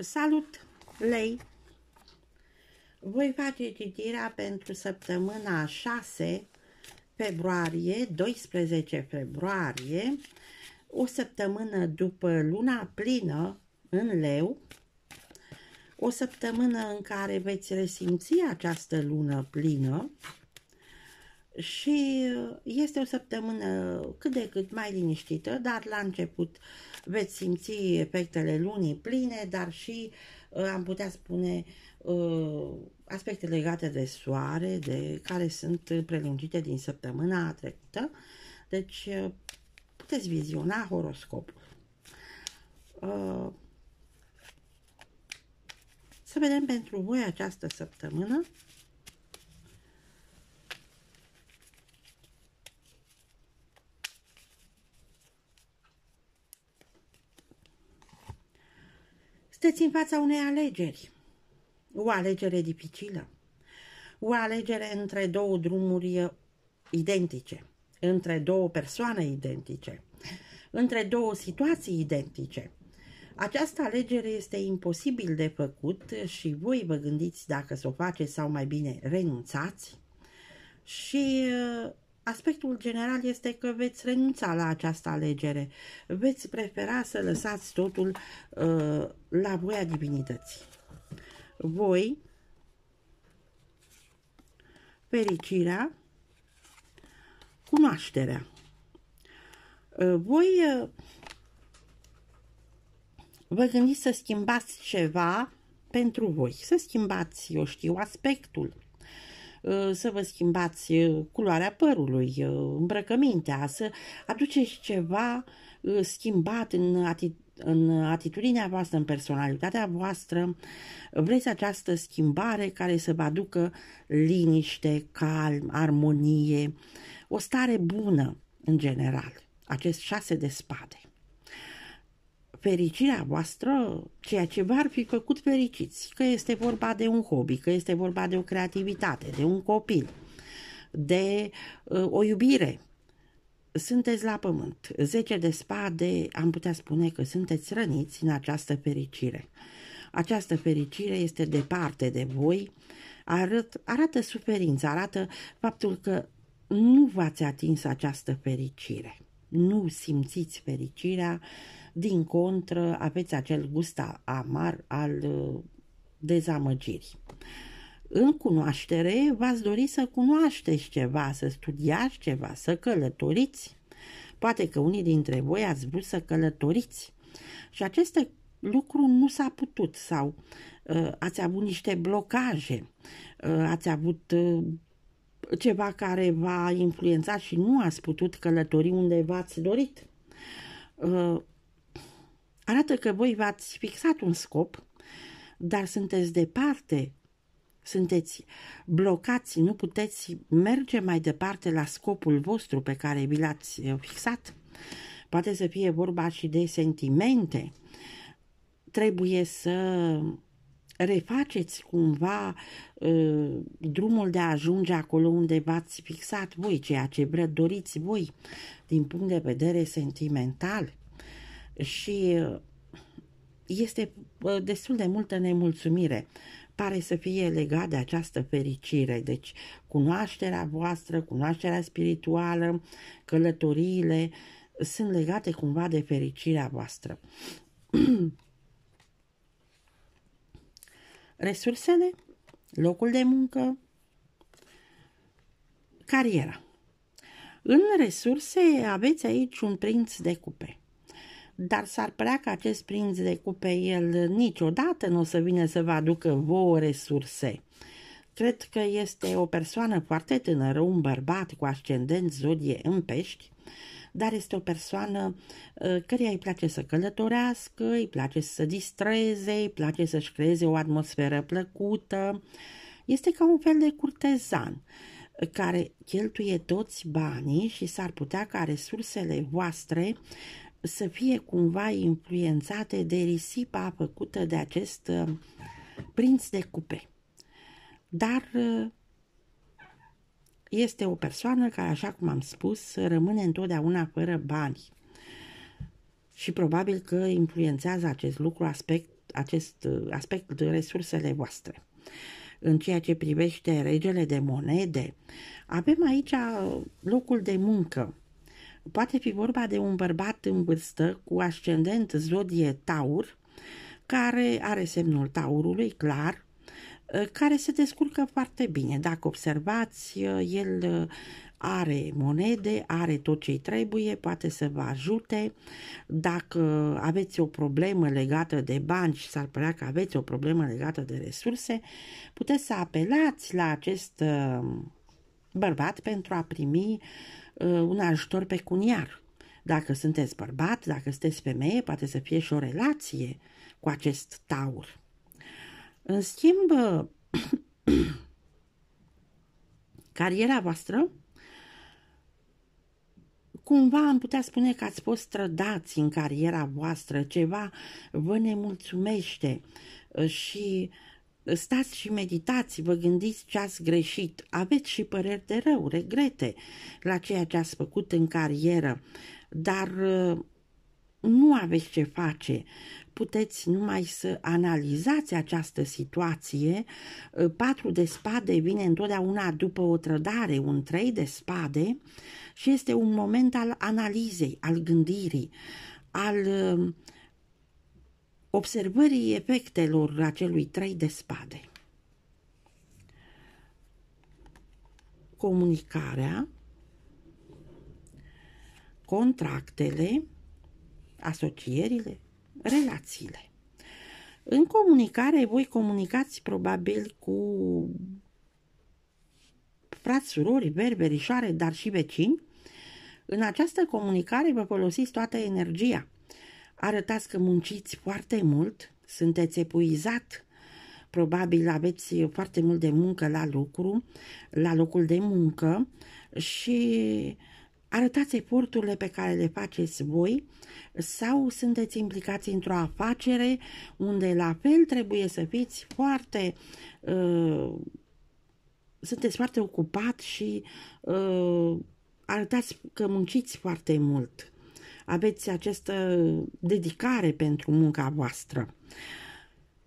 Salut, lei! Voi face citirea pentru săptămâna 6 februarie, 12 februarie, o săptămână după luna plină în leu, o săptămână în care veți resimți această lună plină, și uh, este o săptămână cât de cât mai liniștită, dar la început veți simți efectele lunii pline, dar și uh, am putea spune uh, aspecte legate de soare, de care sunt prelungite din săptămâna trecută. Deci puteți viziona horoscopul. Să vedem pentru voi această săptămână Sunteți în fața unei alegeri. O alegere dificilă. O alegere între două drumuri identice, între două persoane identice, între două situații identice. Această alegere este imposibil de făcut și voi vă gândiți dacă să o faceți sau mai bine renunțați și Aspectul general este că veți renunța la această alegere. Veți prefera să lăsați totul uh, la voia divinității. Voi, fericirea, cunoașterea. Uh, voi uh, vă gândiți să schimbați ceva pentru voi, să schimbați, eu știu, aspectul Ă, să vă schimbați ă, culoarea părului, ă, îmbrăcămintea, să aduceți ceva schimbat în ati- în atitudinea voastră, în personalitatea voastră, vreți această schimbare care să vă aducă liniște, calm, armonie, o stare bună în general, acest șase de spade fericirea voastră, ceea ce v-ar fi făcut fericiți, că este vorba de un hobby, că este vorba de o creativitate, de un copil, de uh, o iubire. Sunteți la pământ. Zece de spade, am putea spune că sunteți răniți în această fericire. Această fericire este departe de voi, Arăt, arată suferința, arată faptul că nu v-ați atins această fericire. Nu simțiți fericirea, din contră, aveți acel gust amar al uh, dezamăgirii. În cunoaștere, v-ați dori să cunoașteți ceva, să studiați ceva, să călătoriți. Poate că unii dintre voi ați vrut să călătoriți și aceste lucru nu s-a putut sau uh, ați avut niște blocaje, uh, ați avut uh, ceva care v-a influențat și nu ați putut călători unde v-ați dorit. Uh, arată că voi v-ați fixat un scop, dar sunteți departe, sunteți blocați, nu puteți merge mai departe la scopul vostru pe care vi l-ați eh, fixat. Poate să fie vorba și de sentimente. Trebuie să refaceți cumva uh, drumul de a ajunge acolo unde v-ați fixat voi, ceea ce vreți doriți voi din punct de vedere sentimental și uh, este uh, destul de multă nemulțumire. Pare să fie legat de această fericire, deci cunoașterea voastră, cunoașterea spirituală, călătoriile sunt legate cumva de fericirea voastră. Resursele, locul de muncă, cariera. În resurse aveți aici un prinț de cupe dar s-ar părea că acest prinț de cupe el niciodată nu o să vină să vă aducă vouă resurse. Cred că este o persoană foarte tânără, un bărbat cu ascendent zodie în pești, dar este o persoană uh, căreia îi place să călătorească, îi place să se distreze, îi place să-și creeze o atmosferă plăcută. Este ca un fel de curtezan uh, care cheltuie toți banii și s-ar putea ca resursele voastre să fie cumva influențate de risipa făcută de acest uh, prinț de cupe. Dar uh, este o persoană care, așa cum am spus, rămâne întotdeauna fără bani. Și probabil că influențează acest lucru, aspect, acest uh, aspect de resursele voastre. În ceea ce privește regele de monede, avem aici locul de muncă poate fi vorba de un bărbat în vârstă cu ascendent zodie taur, care are semnul taurului, clar, ă, care se descurcă foarte bine. Dacă observați, ă, el ă, are monede, are tot ce trebuie, poate să vă ajute. Dacă aveți o problemă legată de bani și s-ar părea că aveți o problemă legată de resurse, puteți să apelați la acest bărbat pentru a primi uh, un ajutor pecuniar. Dacă sunteți bărbat, dacă sunteți femeie, poate să fie și o relație cu acest taur. În schimb, uh, cariera voastră, cumva am putea spune că ați fost strădați în cariera voastră, ceva vă nemulțumește uh, și uh, stați și meditați, vă gândiți ce ați greșit, aveți și păreri de rău, regrete la ceea ce ați făcut în carieră, dar uh, nu aveți ce face. Puteți numai să analizați această situație. Uh, patru de spade vine întotdeauna după o trădare, un trei de spade și este un moment al analizei, al gândirii, al uh, observării efectelor acelui trei de spade. Comunicarea, contractele, asocierile, relațiile. În comunicare voi comunicați probabil cu frați, surori, berberișoare, dar și vecini. În această comunicare vă folosiți toată energia – Arătați că munciți foarte mult, sunteți epuizat, probabil aveți foarte mult de muncă la lucru, la locul de muncă și arătați eforturile pe care le faceți voi sau sunteți implicați într-o afacere unde la fel trebuie să fiți foarte uh, sunteți foarte ocupat și uh, arătați că munciți foarte mult aveți această dedicare pentru munca voastră.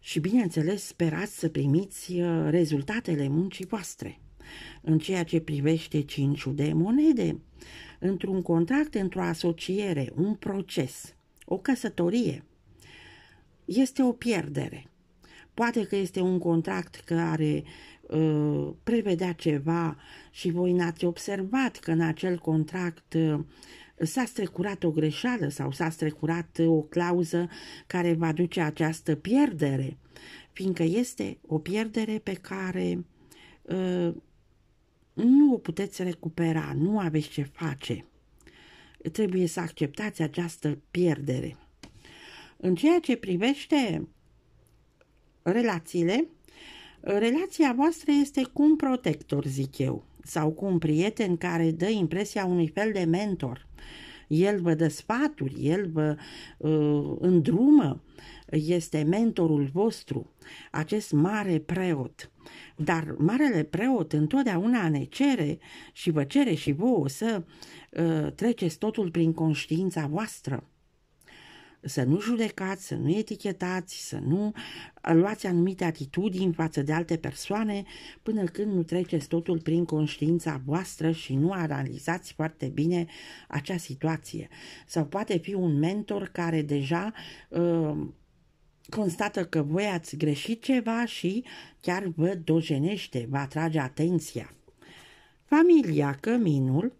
Și bineînțeles, sperați să primiți uh, rezultatele muncii voastre. În ceea ce privește cinciul de monede, într-un contract, într-o asociere, un proces, o căsătorie, este o pierdere. Poate că este un contract care uh, prevedea ceva și voi n-ați observat că în acel contract uh, s-a strecurat o greșeală sau s-a strecurat o clauză care va duce această pierdere, fiindcă este o pierdere pe care uh, nu o puteți recupera, nu aveți ce face. Trebuie să acceptați această pierdere. În ceea ce privește relațiile, relația voastră este cu un protector, zic eu sau cu un prieten care dă impresia unui fel de mentor. El vă dă sfaturi, el vă uh, îndrumă, este mentorul vostru, acest mare preot. Dar marele preot întotdeauna ne cere și vă cere și vouă să uh, treceți totul prin conștiința voastră să nu judecați, să nu etichetați, să nu luați anumite atitudini față de alte persoane până când nu treceți totul prin conștiința voastră și nu analizați foarte bine acea situație. Sau poate fi un mentor care deja ă, constată că voi ați greșit ceva și chiar vă dojenește, vă atrage atenția. Familia, căminul,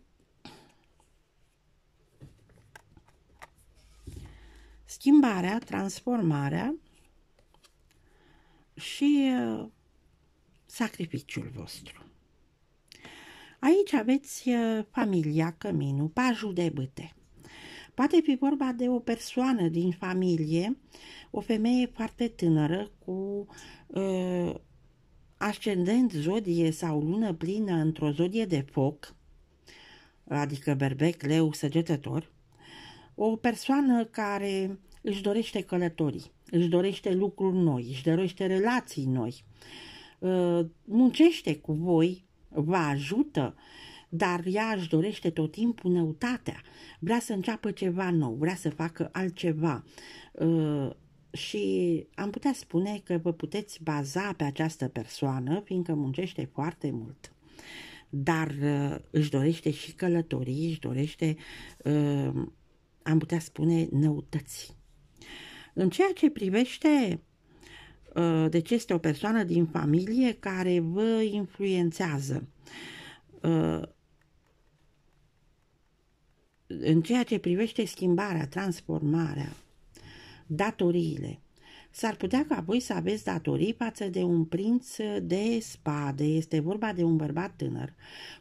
schimbarea, transformarea și uh, sacrificiul vostru. Aici aveți uh, familia, căminul, pajul de băte. Poate fi vorba de o persoană din familie, o femeie foarte tânără cu uh, ascendent zodie sau lună plină într-o zodie de foc, adică berbec, leu, săgetător, o persoană care își dorește călătorii, își dorește lucruri noi, își dorește relații noi, ă, muncește cu voi, vă ajută, dar ea își dorește tot timpul neutatea, vrea să înceapă ceva nou, vrea să facă altceva. Ă, și am putea spune că vă puteți baza pe această persoană, fiindcă muncește foarte mult dar ă, își dorește și călătorii, își dorește uh, am putea spune, năutății. În ceea ce privește deci este o persoană din familie care vă influențează. Uh, în ceea ce privește schimbarea, transformarea, datoriile, s-ar putea ca voi să aveți datorii față de un prinț de spade. Este vorba de un bărbat tânăr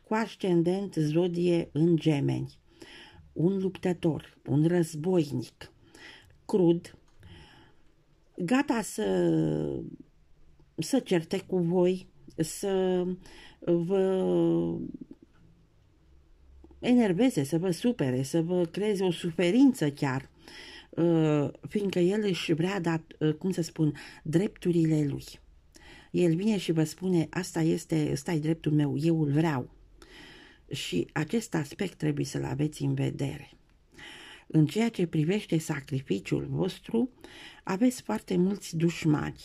cu ascendent zodie în gemeni un luptător, un războinic, crud, gata să, să certe cu voi, să vă enerveze, să vă supere, să vă creeze o suferință chiar, uh, fiindcă el își vrea, dat, uh, cum să spun, drepturile lui. El vine și vă spune, asta este, stai dreptul meu, eu îl vreau și acest aspect trebuie să-l aveți în vedere. În ceea ce privește sacrificiul vostru, aveți foarte mulți dușmani,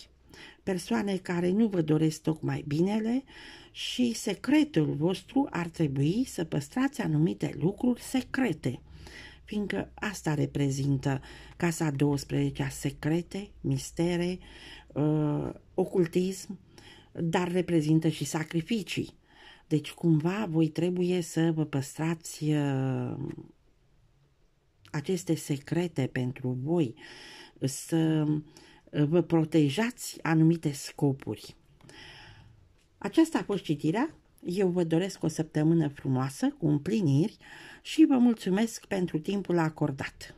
persoane care nu vă doresc tocmai binele și secretul vostru ar trebui să păstrați anumite lucruri secrete, fiindcă asta reprezintă Casa 12 secrete, mistere, uh, ocultism, dar reprezintă și sacrificii deci cumva voi trebuie să vă păstrați uh, aceste secrete pentru voi, să uh, vă protejați anumite scopuri. Aceasta a fost citirea. Eu vă doresc o săptămână frumoasă, cu împliniri și vă mulțumesc pentru timpul acordat.